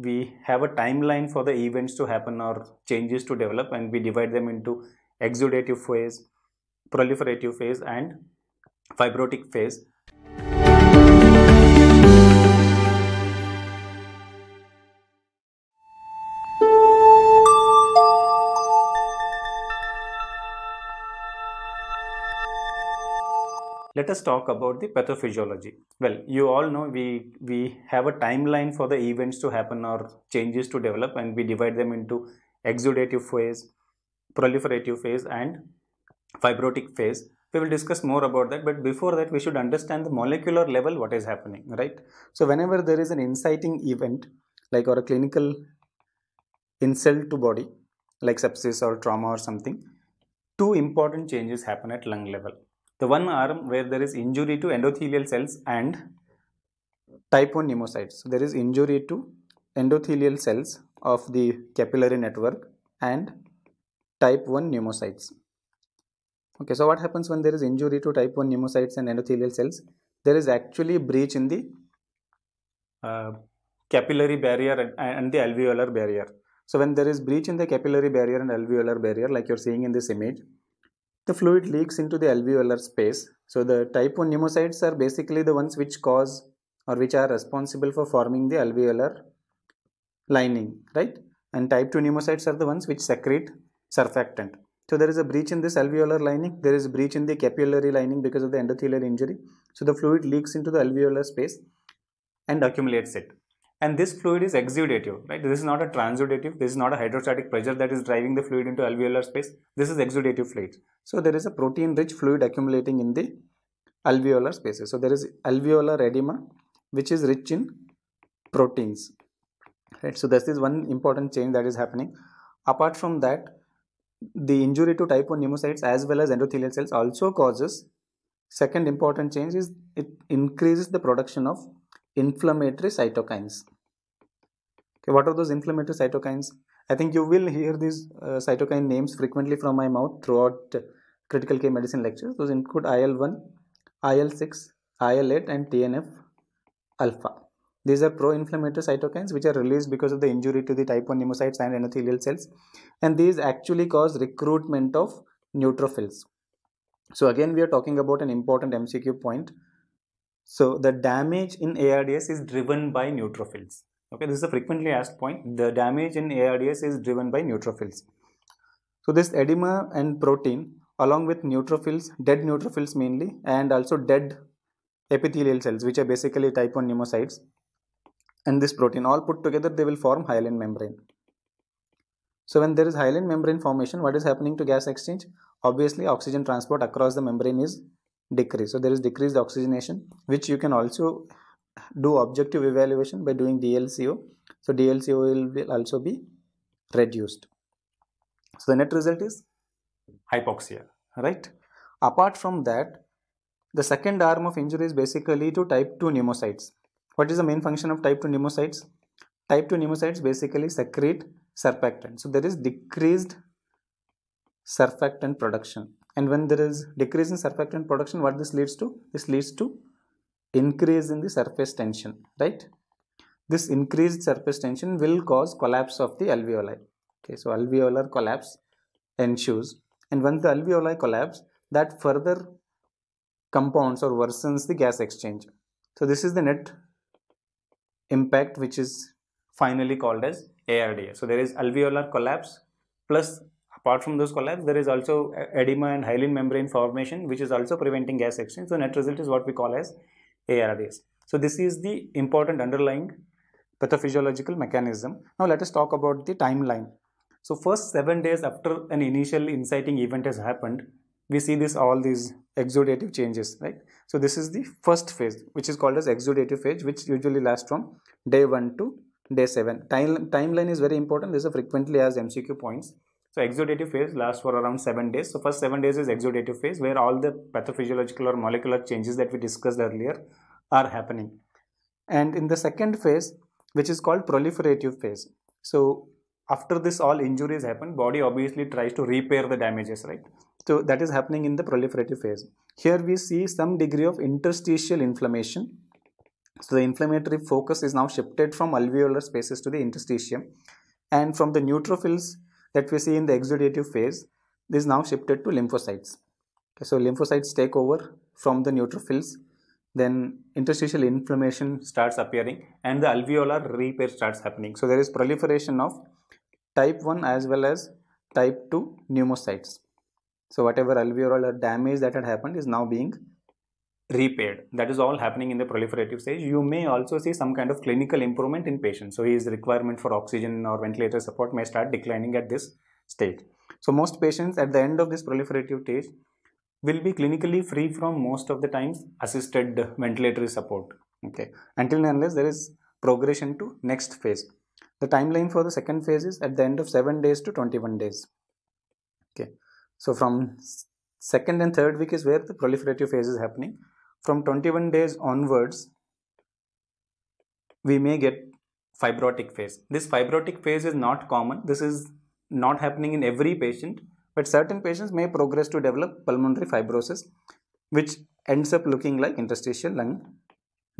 we have a timeline for the events to happen or changes to develop and we divide them into exudative phase, proliferative phase and fibrotic phase. let us talk about the pathophysiology. Well, you all know we, we have a timeline for the events to happen or changes to develop and we divide them into exudative phase, proliferative phase and fibrotic phase. We will discuss more about that but before that we should understand the molecular level what is happening, right? So whenever there is an inciting event like or a clinical insult to body like sepsis or trauma or something, two important changes happen at lung level the one arm where there is injury to endothelial cells and type 1 pneumocytes. So there is injury to endothelial cells of the capillary network and type 1 pneumocytes. Okay, so what happens when there is injury to type 1 pneumocytes and endothelial cells? There is actually breach in the uh, capillary barrier and, and the alveolar barrier. So when there is breach in the capillary barrier and alveolar barrier like you're seeing in this image, the fluid leaks into the alveolar space. So the type 1 pneumocytes are basically the ones which cause or which are responsible for forming the alveolar lining, right? And type 2 pneumocytes are the ones which secrete surfactant. So there is a breach in this alveolar lining, there is a breach in the capillary lining because of the endothelial injury. So the fluid leaks into the alveolar space and accumulates it and this fluid is exudative, right? This is not a transudative, this is not a hydrostatic pressure that is driving the fluid into alveolar space. This is exudative fluid. So there is a protein rich fluid accumulating in the alveolar spaces. So there is alveolar edema which is rich in proteins, right? So this is one important change that is happening. Apart from that, the injury to type 1 pneumocytes as well as endothelial cells also causes second important change is it increases the production of inflammatory cytokines. Okay, what are those inflammatory cytokines? I think you will hear these uh, cytokine names frequently from my mouth throughout critical care medicine lectures. Those include IL-1, IL-6, IL-8 and TNF alpha. These are pro-inflammatory cytokines which are released because of the injury to the type 1 pneumocytes and endothelial cells. And these actually cause recruitment of neutrophils. So again, we are talking about an important MCQ point so the damage in ARDS is driven by neutrophils. Okay, this is a frequently asked point. The damage in ARDS is driven by neutrophils. So this edema and protein along with neutrophils, dead neutrophils mainly and also dead epithelial cells which are basically type 1 pneumocytes and this protein all put together they will form hyaline membrane. So when there is hyaline membrane formation what is happening to gas exchange? Obviously oxygen transport across the membrane is decrease so there is decreased oxygenation which you can also do objective evaluation by doing dlco so dlco will, will also be reduced so the net result is hypoxia right apart from that the second arm of injury is basically to type 2 pneumocytes what is the main function of type 2 pneumocytes type 2 pneumocytes basically secrete surfactant so there is decreased surfactant production and when there is decrease in surfactant production what this leads to this leads to increase in the surface tension right this increased surface tension will cause collapse of the alveoli okay so alveolar collapse ensues and once the alveoli collapse that further compounds or worsens the gas exchange so this is the net impact which is finally called as ARDA so there is alveolar collapse plus Apart from those collapse, there is also edema and hyaline membrane formation, which is also preventing gas exchange. So net result is what we call as ARDS. So this is the important underlying pathophysiological mechanism. Now let us talk about the timeline. So first seven days after an initial inciting event has happened, we see this all these exudative changes, right? So this is the first phase, which is called as exudative phase, which usually lasts from day one to day seven. Time timeline is very important. This is frequently as MCQ points. So exudative phase lasts for around 7 days. So first 7 days is exudative phase where all the pathophysiological or molecular changes that we discussed earlier are happening. And in the second phase, which is called proliferative phase. So after this all injuries happen, body obviously tries to repair the damages, right? So that is happening in the proliferative phase. Here we see some degree of interstitial inflammation. So the inflammatory focus is now shifted from alveolar spaces to the interstitium and from the neutrophils that we see in the exudative phase is now shifted to lymphocytes. Okay, so lymphocytes take over from the neutrophils, then interstitial inflammation starts appearing and the alveolar repair starts happening. So there is proliferation of type 1 as well as type 2 pneumocytes. So whatever alveolar damage that had happened is now being Repaired. That is all happening in the proliferative stage. You may also see some kind of clinical improvement in patients. So his requirement for oxygen or ventilator support may start declining at this stage. So most patients at the end of this proliferative stage will be clinically free from most of the times assisted ventilatory support. Okay, until and unless there is progression to next phase. The timeline for the second phase is at the end of 7 days to 21 days. Okay, so from second and third week is where the proliferative phase is happening from 21 days onwards we may get fibrotic phase. This fibrotic phase is not common. This is not happening in every patient, but certain patients may progress to develop pulmonary fibrosis, which ends up looking like interstitial lung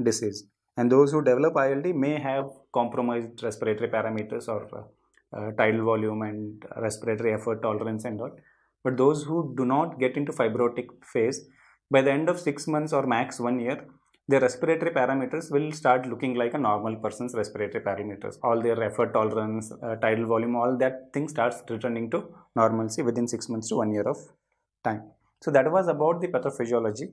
disease. And those who develop ILD may have compromised respiratory parameters or uh, uh, tidal volume and respiratory effort tolerance and all. But those who do not get into fibrotic phase by the end of 6 months or max 1 year, their respiratory parameters will start looking like a normal person's respiratory parameters. All their effort tolerance, uh, tidal volume, all that thing starts returning to normalcy within 6 months to 1 year of time. So that was about the pathophysiology.